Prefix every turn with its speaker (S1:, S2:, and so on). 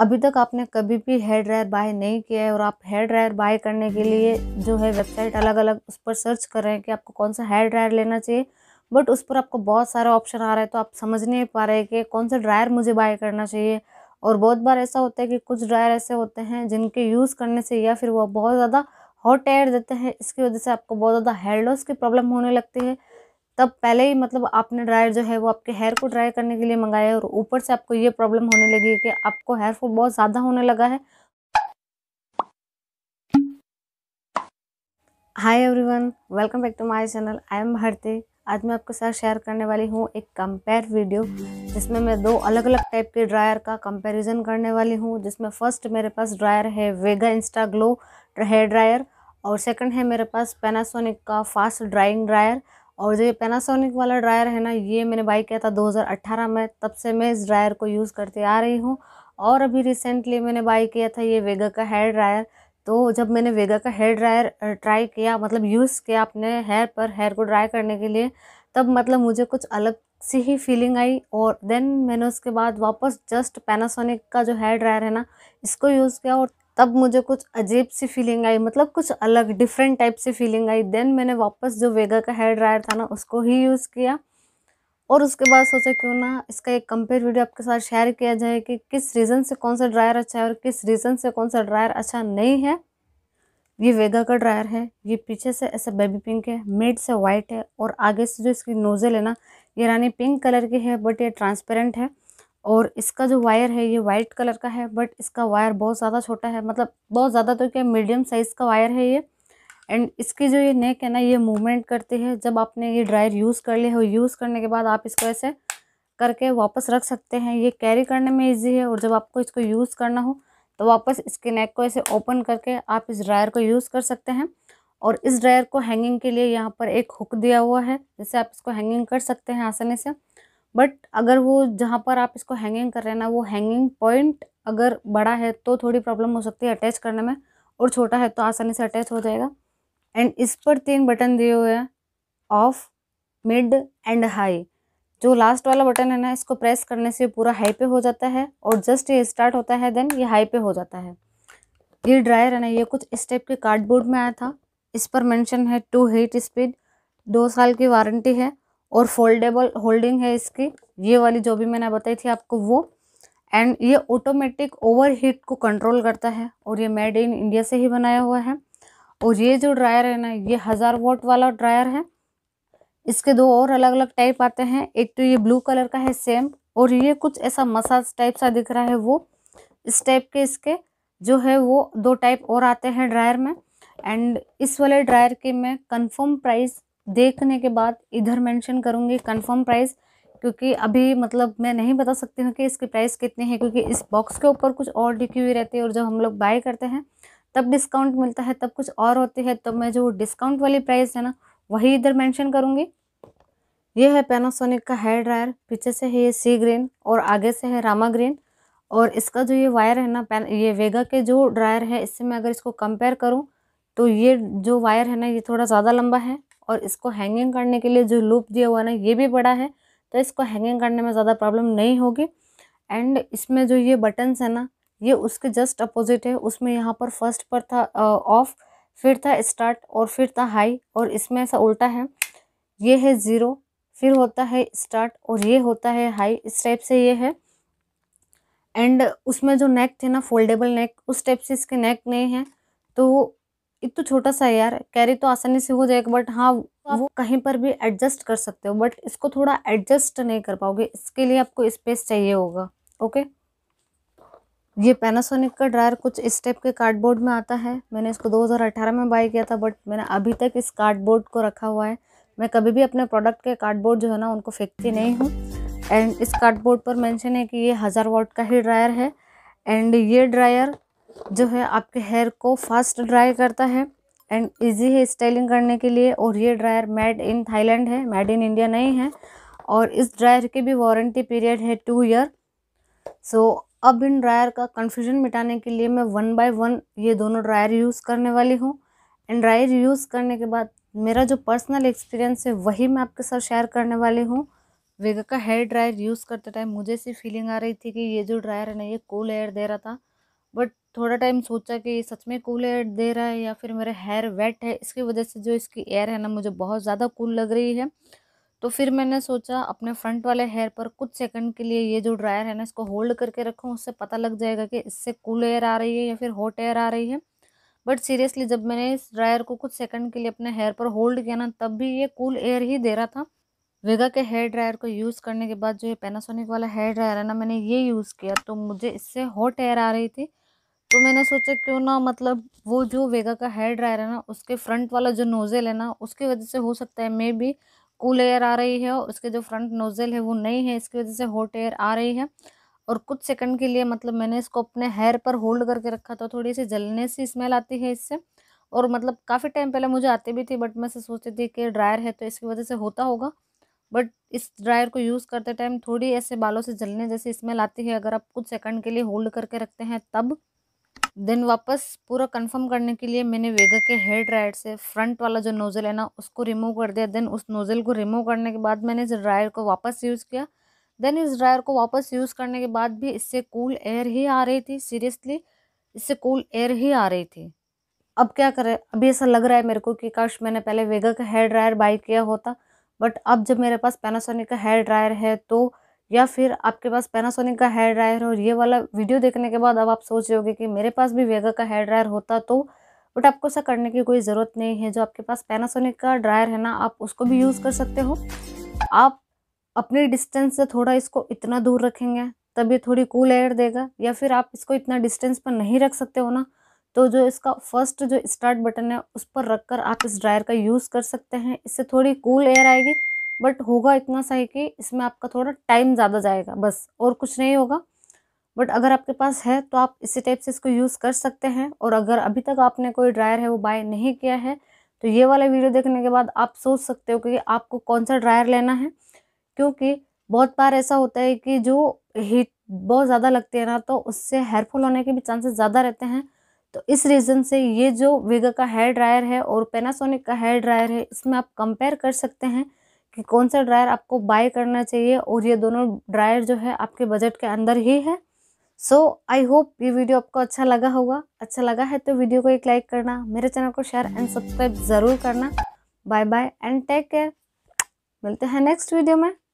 S1: अभी तक आपने कभी भी हेयर ड्रायर बाय नहीं किया है और आप हेयर ड्रायर बाय करने के लिए जो है वेबसाइट अलग अलग उस पर सर्च कर रहे हैं कि आपको कौन सा हेयर ड्रायर लेना चाहिए बट उस पर आपको बहुत सारे ऑप्शन आ रहे हैं तो आप समझ नहीं पा रहे कि कौन सा ड्रायर मुझे बाय करना चाहिए और बहुत बार ऐसा होता है कि कुछ ड्रायर ऐसे होते हैं जिनके यूज़ करने से या फिर वो बहुत ज़्यादा हॉट एयर देते हैं इसकी वजह से आपको बहुत ज़्यादा हेयर लॉस की प्रॉब्लम होने लगती है तब पहले ही मतलब आपने ड्रायर जो है वो आपके हेयर को ड्राई करने के लिए मंगाया है और ऊपर से आपको ये प्रॉब्लम होने लगी कि आपको हेयर फॉल बहुत ज़्यादा होने लगा है hi everyone welcome back to my channel I am Bharti आज मैं आपके साथ शेयर करने वाली हूँ एक कंपेयर वीडियो जिसमें मैं दो अलग अलग टाइप के ड्रायर का कंपैरिजन करने वाली हूँ जिसमें फ़र्स्ट मेरे पास ड्रायर है Vega insta glow hair dryer और सेकंड है मेरे पास पैनासोनिक का फास्ट ड्राइंग ड्रायर और जो ये पैनासोनिक वाला ड्रायर है ना ये मैंने बाई किया था 2018 में तब से मैं इस ड्रायर को यूज़ करते आ रही हूँ और अभी रिसेंटली मैंने बाई किया था ये वेगा का हेयर ड्रायर तो जब मैंने वेगा का हेयर ड्रायर ट्राई किया मतलब यूज़ किया अपने हेयर पर हेयर को ड्राई करने के लिए तब मतलब मुझे कुछ अलग सी ही फीलिंग आई और देन मैंने उसके बाद वापस जस्ट पैनासोनिक का जो हेयर ड्रायर है ना इसको यूज़ किया और तब मुझे कुछ अजीब सी फीलिंग आई मतलब कुछ अलग डिफरेंट टाइप से फीलिंग आई देन मैंने वापस जो वेगा का हेयर ड्रायर था ना उसको ही यूज़ किया और उसके बाद सोचा क्यों ना इसका एक कंपेयर वीडियो आपके साथ शेयर किया जाए कि किस रीज़न से कौन सा ड्रायर अच्छा है और किस रीज़न से कौन सा ड्रायर अच्छा नहीं है ये वेगा का ड्रायर है ये पीछे से ऐसा बेबी पिंक है मिड से वाइट है और आगे से जो इसकी नोज़ल है ना ये रानी पिंक कलर की है बट ये ट्रांसपेरेंट है और इसका जो वायर है ये वाइट कलर का है बट इसका वायर बहुत ज़्यादा छोटा है मतलब बहुत ज़्यादा तो क्या मीडियम साइज़ का वायर है ये एंड इसकी जो ये नेक है ना ये मूवमेंट करती है जब आपने ये ड्रायर यूज़ कर लिया हो यूज़ करने के बाद आप इसको ऐसे करके वापस रख सकते हैं ये कैरी करने में ईजी है और जब आपको इसको यूज़ करना हो तो वापस इसके नेक को ऐसे ओपन करके आप इस ड्रायर को यूज़ कर सकते हैं और इस ड्रायर को हैंगिंग के लिए यहाँ पर एक हुक दिया हुआ है जिससे आप इसको हैंगिंग कर सकते हैं आसानी से बट अगर वो जहाँ पर आप इसको हैंगिंग कर रहे हैं ना वो हैंगिंग पॉइंट अगर बड़ा है तो थोड़ी प्रॉब्लम हो सकती है अटैच करने में और छोटा है तो आसानी से अटैच हो जाएगा एंड इस पर तीन बटन दिए हुए हैं ऑफ मिड एंड हाई जो लास्ट वाला बटन है ना इसको प्रेस करने से पूरा हाई पे हो जाता है और जस्ट ये स्टार्ट होता है देन ये हाई पे हो जाता है ये ड्रायर है ना ये कुछ इस टाइप के कार्डबोर्ड में आया था इस पर मेंशन है टू हीट स्पीड दो साल की वारंटी है और फोल्डेबल होल्डिंग है इसकी ये वाली जो भी मैंने बताई थी आपको वो एंड ये ऑटोमेटिक ओवर हीट को कंट्रोल करता है और ये मेड इन इंडिया से ही बनाया हुआ है और ये जो ड्रायर है ना ये हज़ार वोट वाला ड्रायर है इसके दो और अलग अलग टाइप आते हैं एक तो ये ब्लू कलर का है सेम और ये कुछ ऐसा मसाज टाइप सा दिख रहा है वो इस टाइप के इसके जो है वो दो टाइप और आते हैं ड्रायर में एंड इस वाले ड्रायर के मैं कन्फर्म प्राइस देखने के बाद इधर मेंशन करूँगी कंफर्म प्राइस क्योंकि अभी मतलब मैं नहीं बता सकती हूँ कि इसकी प्राइस कितनी है क्योंकि इस बॉक्स के ऊपर कुछ और लिखी हुई रहती है और जब हम लोग बाय करते हैं तब डिस्काउंट मिलता है तब कुछ और होती है तब तो मैं जो डिस्काउंट वाली प्राइस है ना वही इधर मैंशन करूँगी ये है पेनासोनिक का हेयर ड्रायर पीछे से है ये सी ग्रीन और आगे से है रामा ग्रीन और इसका जो ये वायर है ना पैन ये वेगा के जो ड्रायर है इससे मैं अगर इसको कंपेयर करूँ तो ये जो वायर है ना ये थोड़ा ज़्यादा लंबा है और इसको हैंगिंग करने के लिए जो लूप दिया हुआ ना ये भी बड़ा है तो इसको हैंगिंग करने में ज़्यादा प्रॉब्लम नहीं होगी एंड इसमें जो ये बटन्स है ना ये उसके जस्ट अपोजिट है उसमें यहाँ पर फर्स्ट पर था ऑफ फिर था स्टार्ट और फिर था हाई और इसमें ऐसा उल्टा है ये है ज़ीरो फिर होता है स्टार्ट और ये होता है हाई इस टाइप से ये है एंड उसमें जो नेक थे ना फोल्डेबल नेक उस टाइप से इसके नेक नहीं है तो एक तो छोटा सा यार कैरी तो आसानी से हो जाएगा बट हाँ तो वो कहीं पर भी एडजस्ट कर सकते हो बट इसको थोड़ा एडजस्ट नहीं कर पाओगे इसके लिए आपको स्पेस चाहिए होगा ओके ये पैनासोनिक का ड्रायर कुछ इस टाइप के कार्डबोर्ड में आता है मैंने इसको 2018 में बाई किया था बट मैंने अभी तक इस कार्डबोर्ड को रखा हुआ है मैं कभी भी अपने प्रोडक्ट के कार्डबोर्ड जो है ना उनको फेंकती नहीं हूँ एंड इस कार्डबोर्ड पर मेंशन है कि ये हज़ार वाट का ही ड्रायर है एंड ये ड्रायर जो है आपके हेयर को फास्ट ड्राई करता है एंड इजी है स्टाइलिंग करने के लिए और ये ड्रायर मेड इन थाईलैंड है मेड इन इंडिया नहीं है और इस ड्रायर की भी वारंटी पीरियड है टू ईयर सो अब इन ड्रायर का कन्फ्यूजन मिटाने के लिए मैं वन बाय वन ये दोनों ड्रायर यूज़ करने वाली हूँ एंड ड्रायर यूज़ करने के बाद मेरा जो पर्सनल एक्सपीरियंस है वही मैं आपके साथ शेयर करने वाली हूँ वेगा का हेयर ड्रायर यूज़ करते टाइम मुझे सी फीलिंग आ रही थी कि ये जो ड्रायर है ना ये कूल एयर दे रहा था बट थोड़ा टाइम सोचा कि ये सच में कूल एयर दे रहा है या फिर मेरा हेयर वेट है इसकी वजह से जो इसकी एयर है ना मुझे बहुत ज़्यादा कूल लग रही है तो फिर मैंने सोचा अपने फ्रंट वाले हेयर पर कुछ सेकंड के लिए ये जो ड्रायर है ना इसको होल्ड करके रखूँ उससे पता लग जाएगा कि इससे कूल एयर आ रही है या फिर हॉट एयर आ रही है बट सीरियसली जब मैंने इस ड्रायर को कुछ सेकंड के लिए अपने हेयर पर होल्ड किया ना तब भी ये कूल एयर ही दे रहा था वेगा के हेयर ड्रायर को यूज़ करने के बाद जो ये पैनासोनिक वाला हेयर ड्रायर है ना मैंने ये यूज़ किया तो मुझे इससे हॉट एयर आ रही थी तो मैंने सोचा क्यों ना मतलब वो जो वेगा का हेयर ड्रायर है ना उसके फ्रंट वाला जो नोज़ेल है ना उसकी वजह से हो सकता है मे भी कूल एयर आ रही है और उसके जो फ्रंट नोज़ेल है वो नहीं है इसकी वजह से हॉट एयर आ रही है और कुछ सेकंड के लिए मतलब मैंने इसको अपने हेयर पर होल्ड करके रखा था थोड़ी सी जलने सी स्मेल आती है इससे और मतलब काफ़ी टाइम पहले मुझे आती भी थी बट मैं से सोचती थी कि ड्रायर है तो इसकी वजह से होता होगा बट इस ड्रायर को यूज़ करते टाइम थोड़ी ऐसे बालों से जलने जैसी स्मेल आती है अगर आप कुछ सेकंड के लिए होल्ड करके रखते हैं तब देन वापस पूरा कंफर्म करने के लिए मैंने वेगा के हेयर ड्रायर से फ्रंट वाला जो नोज़ल है ना उसको रिमूव कर दिया देन उस नोज़ल को रिमूव करने के बाद मैंने इस ड्रायर को वापस यूज़ किया देन इस ड्रायर को वापस यूज़ करने के बाद भी इससे कूल एयर ही आ रही थी सीरियसली इससे कूल एयर ही आ रही थी अब क्या करें अभी ऐसा लग रहा है मेरे को कि काश मैंने पहले वेगा का हेयर ड्रायर बाई किया होता बट अब जब मेरे पास पैनासोनिक का हेयर ड्रायर है तो या फिर आपके पास पैनासोनिक का हेयर ड्रायर हो ये वाला वीडियो देखने के बाद अब आप सोच रहे होगे कि मेरे पास भी वेगा का हेयर ड्रायर होता तो बट आपको ऐसा करने की कोई ज़रूरत नहीं है जो आपके पास पैनासोनिक का ड्रायर है ना आप उसको भी यूज़ कर सकते हो आप अपने डिस्टेंस से थोड़ा इसको इतना दूर रखेंगे तब ये थोड़ी कूल एयर देगा या फिर आप इसको इतना डिस्टेंस पर नहीं रख सकते हो ना तो जो इसका फर्स्ट जो स्टार्ट बटन है उस पर रख कर आप इस ड्रायर का यूज़ कर सकते हैं इससे थोड़ी कूल एयर आएगी बट होगा इतना सा है कि इसमें आपका थोड़ा टाइम ज़्यादा जाएगा बस और कुछ नहीं होगा बट अगर आपके पास है तो आप इसी टाइप से इसको यूज़ कर सकते हैं और अगर अभी तक आपने कोई ड्रायर है वो बाय नहीं किया है तो ये वाला वीडियो देखने के बाद आप सोच सकते हो कि आपको कौन सा ड्रायर लेना है क्योंकि बहुत बार ऐसा होता है कि जो हीट बहुत ज़्यादा लगती है ना तो उससे हेयरफॉल होने के भी चांसेस ज़्यादा रहते हैं तो इस रीज़न से ये जो वेगा का हेयर ड्रायर है और पेनासोनिक का हेयर ड्रायर है इसमें आप कंपेयर कर सकते हैं कि कौन सा ड्रायर आपको बाय करना चाहिए और ये दोनों ड्रायर जो है आपके बजट के अंदर ही है सो आई होप ये वीडियो आपको अच्छा लगा होगा अच्छा लगा है तो वीडियो को एक लाइक करना मेरे चैनल को शेयर एंड सब्सक्राइब ज़रूर करना bye bye and take care मिलते हैं नेक्स्ट वीडियो में